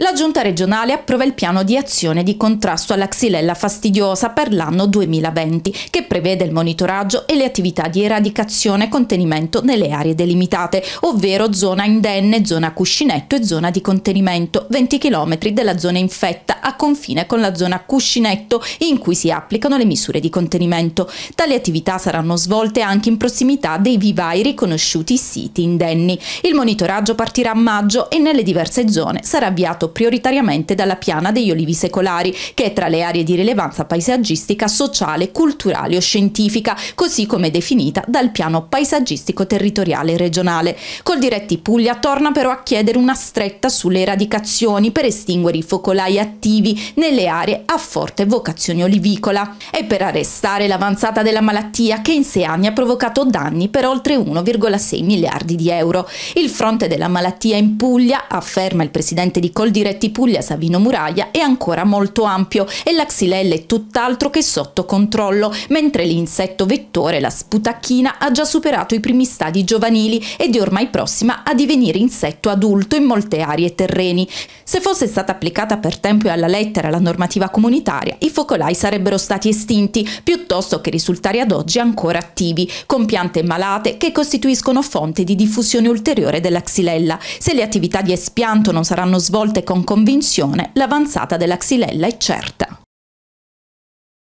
La Giunta regionale approva il piano di azione di contrasto alla xylella fastidiosa per l'anno 2020, che prevede il monitoraggio e le attività di eradicazione e contenimento nelle aree delimitate, ovvero zona indenne, zona cuscinetto e zona di contenimento, 20 km della zona infetta a confine con la zona cuscinetto in cui si applicano le misure di contenimento. Tali attività saranno svolte anche in prossimità dei vivai riconosciuti siti indenni. Il monitoraggio partirà a maggio e nelle diverse zone sarà avviato prioritariamente dalla piana degli olivi secolari, che è tra le aree di rilevanza paesaggistica, sociale, culturale o scientifica, così come definita dal piano paesaggistico territoriale regionale. Col diretti Puglia torna però a chiedere una stretta sulle eradicazioni per estinguere i focolai attivi nelle aree a forte vocazione olivicola e per arrestare l'avanzata della malattia che in sei anni ha provocato danni per oltre 1,6 miliardi di euro. Il fronte della malattia in Puglia, afferma il presidente di Col diretti Puglia Savino Muraglia è ancora molto ampio e la xylella è tutt'altro che sotto controllo, mentre l'insetto vettore, la sputacchina, ha già superato i primi stadi giovanili ed è ormai prossima a divenire insetto adulto in molte aree e terreni. Se fosse stata applicata per tempo e alla lettera la normativa comunitaria, i focolai sarebbero stati estinti, piuttosto che risultare ad oggi ancora attivi, con piante malate che costituiscono fonte di diffusione ulteriore della xylella. Se le attività di espianto non saranno svolte con convinzione l'avanzata della xylella è certa.